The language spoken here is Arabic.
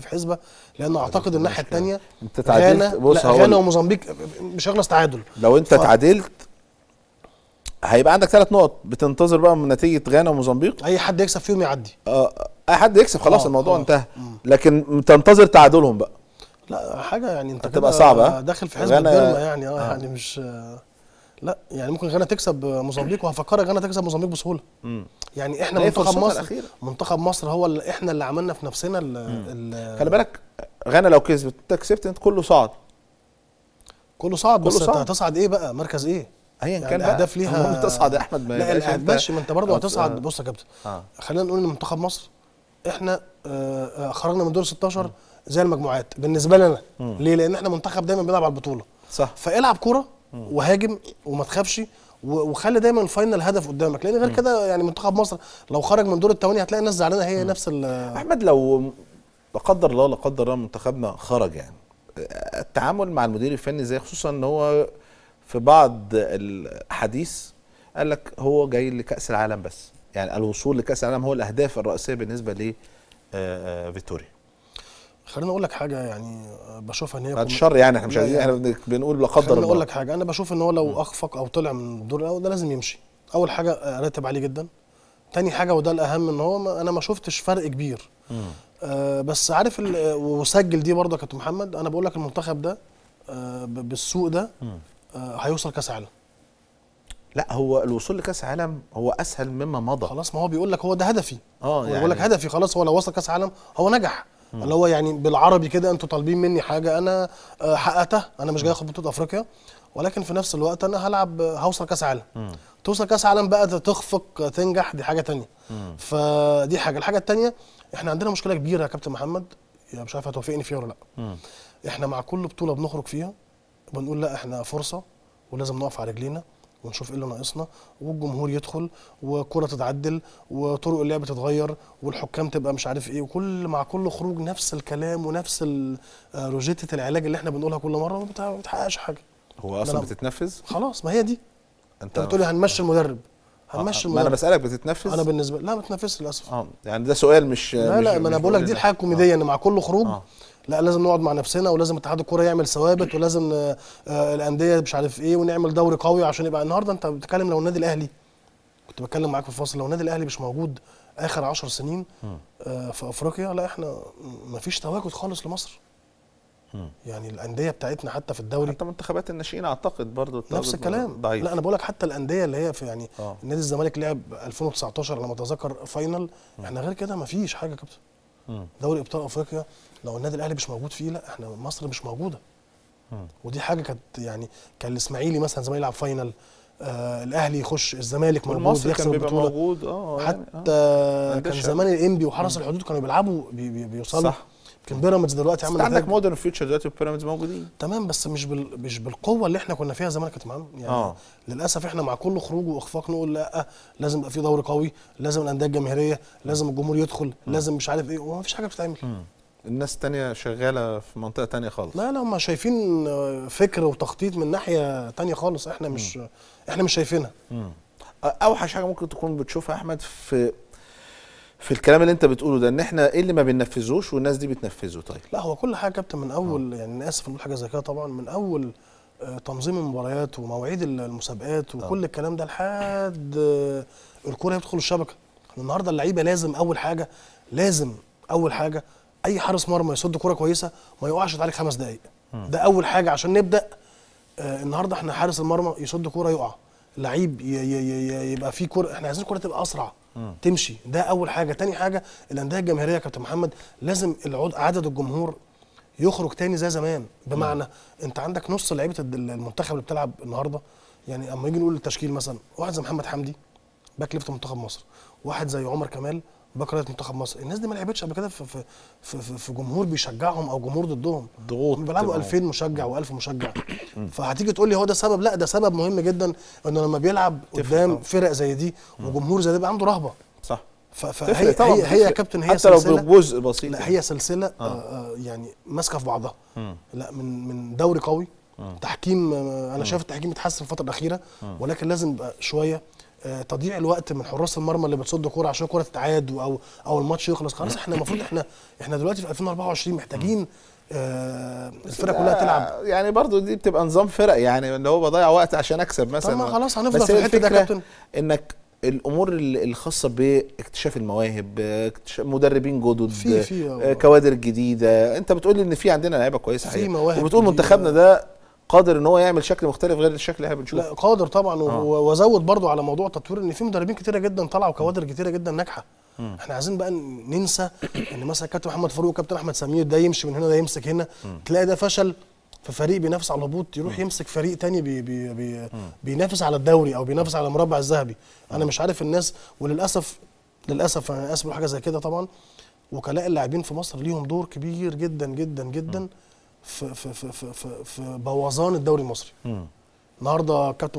في حسبه لان اعتقد الناحيه الثانيه انت تعادلت بص هو غانا وموزمبيق مش هيخلص تعادل لو انت ف... تعادلت هيبقى عندك ثلاث نقط بتنتظر بقى من نتيجه غانا وموزمبيق اي حد يكسب فيهم يعدي اه اي حد يكسب خلاص آه الموضوع آه انتهى لكن تنتظر تعادلهم بقى لا حاجه يعني انت هتبقى صعبه داخل في حزب الجرمه يعني اه, آه. يعني مش آه. لا يعني ممكن غانا تكسب موزمبيق وهفكرك غانا تكسب موزمبيق بسهوله مم. يعني احنا منتخب مصر الأخيرة. منتخب مصر هو اللي احنا اللي عملنا في نفسنا خلي بالك غانا لو كسبت انت كسبت انت كله صعد كله صعد كله بس صعد. هتصعد ايه بقى مركز ايه ايا يعني كان الاهداف ليها تصعد يا احمد ما لا ماشي ما انت برضه أه. هتصعد بص يا كابتن آه. خلينا نقول ان منتخب مصر احنا آه, آه، خرجنا من دور 16 مم. زي المجموعات بالنسبه لنا م. ليه لان احنا منتخب دايما بيلعب على البطوله صح فالعب كوره وهاجم وما تخافش وخلي دايما الفاينل هدف قدامك لان غير كده يعني منتخب مصر لو خرج من دور الثمانيه هتلاقي الناس زعلانه هي نفس احمد لو لا قدر الله لا قدر الله منتخبنا خرج يعني التعامل مع المدير الفني ازاي خصوصا ان هو في بعض الحديث قال لك هو جاي لكاس العالم بس يعني الوصول لكاس العالم هو الاهداف الرئيسيه بالنسبه ل فيتوريا خليني اقول لك حاجه يعني آه، بشوفها ان هي بعد الشر يعني احنا مش عايزين يعني احنا بنقول لا قدر الله اقول لك حاجه انا بشوف ان هو لو اخفق او طلع من الدور الاول ده لازم يمشي اول حاجه آه، راتب عليه جدا تاني حاجه وده الاهم ان هو ما انا ما شفتش فرق كبير آه بس عارف آه، وسجل دي برضه يا محمد انا بقول لك المنتخب ده آه بالسوق ده آه هيوصل كاس عالم لا هو الوصول لكاس عالم هو اسهل مما مضى خلاص ما هو بيقول لك هو ده هدفي اه يعني بيقول لك يعني هدفي خلاص هو لو وصل كاس عالم هو نجح اللي هو يعني بالعربي كده انتوا طالبين مني حاجه انا آه، حققتها انا مش جاي اخد بطوله افريقيا ولكن في نفس الوقت انا هلعب آه، هوصل كاس عالم توصل كاس عالم بقى تخفق آه، تنجح دي حاجه تانية فدي حاجه الحاجه التانية احنا عندنا مشكله كبيره يا كابتن محمد يا مش عارف هتوافقني فيها ولا لا احنا مع كل بطوله بنخرج فيها بنقول لا احنا فرصه ولازم نقف على رجلينا ونشوف ايه اللي ناقصنا والجمهور يدخل وكره تتعدل وطرق اللعب تتغير والحكام تبقى مش عارف ايه وكل مع كل خروج نفس الكلام ونفس آه، روجيتة العلاج اللي احنا بنقولها كل مره ما بتحققش حاجه هو اصلا بتتنفذ خلاص ما هي دي انت بتقولي هنمشي آه. المدرب هنمشي آه. ما انا بسالك بتتنفذ انا بالنسبه لا ما بتنفذش للاسف اه يعني ده سؤال مش لا مش لا ما انا بقول لك دي الحاجه الكوميديه آه. ان مع كل خروج آه. لا لازم نقعد مع نفسنا ولازم اتحاد الكوره يعمل ثوابت ولازم آه، آه، الانديه مش عارف ايه ونعمل دوري قوي عشان يبقى النهارده انت بتتكلم لو النادي الاهلي كنت بتكلم معاك في الفاصل لو النادي الاهلي مش موجود اخر 10 سنين آه، في افريقيا لا احنا ما فيش تواجد خالص لمصر يعني الانديه بتاعتنا حتى في الدوري حتى منتخبات الناشئين اعتقد برضو نفس الكلام ضعيف لا انا بقول لك حتى الانديه اللي هي في يعني آه. نادي الزمالك لعب 2019 لما اتذكر فاينل احنا غير كده ما فيش حاجه يا كابتن دوري ابطال افريقيا لو النادي الاهلي مش موجود فيه لا احنا مصر مش موجوده ودي حاجه كانت يعني كان الاسماعيلي مثلا زمان يلعب فاينل آه الاهلي يخش الزمالك موجود يخسر البطوله موجود اه يعني، حتى آه. كان زمان الانبي وحرس الحدود كانوا بيلعبوا بي بي بيوصلوا صح كان بيراميدز دلوقتي عمل عندك مودرن فيوتشر دلوقتي وبيراميدز موجودين تمام بس مش بال... مش بالقوه اللي احنا كنا فيها زمان يا كابتن يعني آه. للاسف احنا مع كل خروج واخفاق نقول لا لازم يبقى في دوري قوي لازم الانديه الجماهيريه لازم الجمهور يدخل م. لازم مش عارف ايه وما فيش حاجه بتتعمل الناس التانية شغالة في منطقة تانية خالص لا لا هم شايفين آه، فكر وتخطيط من ناحية تانية خالص احنا مش م. احنا مش شايفينها اوحش حاجة ممكن تكون بتشوفها احمد في في الكلام اللي انت بتقوله ده ان احنا ايه اللي ما بننفذوش والناس دي بتنفذه طيب لا هو كل حاجه كابتن من اول أوه. يعني انا اسف اقول حاجه زي كده طبعا من اول آه، تنظيم المباريات ومواعيد المسابقات آه. وكل أوه. الكلام ده لحد آه، الكوره بتدخل الشبكه النهارده اللعيبه لازم اول حاجه لازم اول حاجه اي حارس مرمى يصد كوره كويسه ما يقعش عليك خمس دقائق ده اول حاجه عشان نبدا النهارده احنا حارس المرمى يصد كوره يقع لعيب يبقى في كوره احنا عايزين الكوره تبقى اسرع تمشي ده اول حاجه تاني حاجه الانديه الجماهيريه يا كابتن محمد لازم العد... عدد الجمهور يخرج تاني زي زمان بمعنى مم. انت عندك نص لعيبه المنتخب اللي بتلعب النهارده يعني اما نيجي نقول التشكيل مثلا واحد زي محمد حمدي باك ليفت منتخب مصر واحد زي عمر كمال بكره منتخب مصر الناس دي ما لعبتش قبل كده في, في في في جمهور بيشجعهم او جمهور ضدهم ضغوط بيلعبوا 2000 مشجع و1000 مشجع فهتيجي تقول لي هو ده سبب لا ده سبب مهم جدا انه لما بيلعب قدام فرق زي دي وجمهور زي ده بيبقى عنده رهبه صح فهي هي, هي يا كابتن هي حتى سلسله حتى لو بجزء بسيط لا يعني. هي سلسله آه. آه. آه يعني ماسكه في بعضها م. لا من من دوري قوي م. تحكيم آه، انا شايف التحكيم اتحسن الفتره الاخيره ولكن لازم شويه آه، تضييع الوقت من حراس المرمى اللي بتصد كوره عشان الكوره تتعاد او او الماتش يخلص خلاص احنا المفروض احنا احنا دلوقتي في 2024 محتاجين آه الفرق كلها تلعب يعني برضو دي بتبقى نظام فرق يعني اللي هو بضيع وقت عشان اكسب مثلا طب خلاص هنفضل في الحته ده يا كابتن انك الامور الخاصه باكتشاف المواهب مدربين جدد في في آه. آه، كوادر جديده انت بتقول ان في عندنا لعيبه كويسه في مواهب وبتقول منتخبنا ده قادر ان هو يعمل شكل مختلف غير الشكل اللي احنا بنشوفه لا قادر طبعا آه. وازود برضو على موضوع التطوير ان في مدربين كتيره جدا طلعوا كوادر كتيره جدا ناجحه احنا عايزين بقى ننسى ان مثلا كابتن محمد فاروق وكابتن احمد سمير ده يمشي من هنا ده يمسك هنا تلاقي ده فشل في فريق بينافس على الهبوط يروح م. يمسك فريق تاني بي بي بي بينافس على الدوري او بينافس على المربع الذهبي انا مش عارف الناس وللاسف للاسف انا اسف حاجه زي كده طبعا وكلاء اللاعبين في مصر ليهم دور كبير جدا جدا جدا م. في في في في, في, بوظان الدوري المصري النهارده كابتن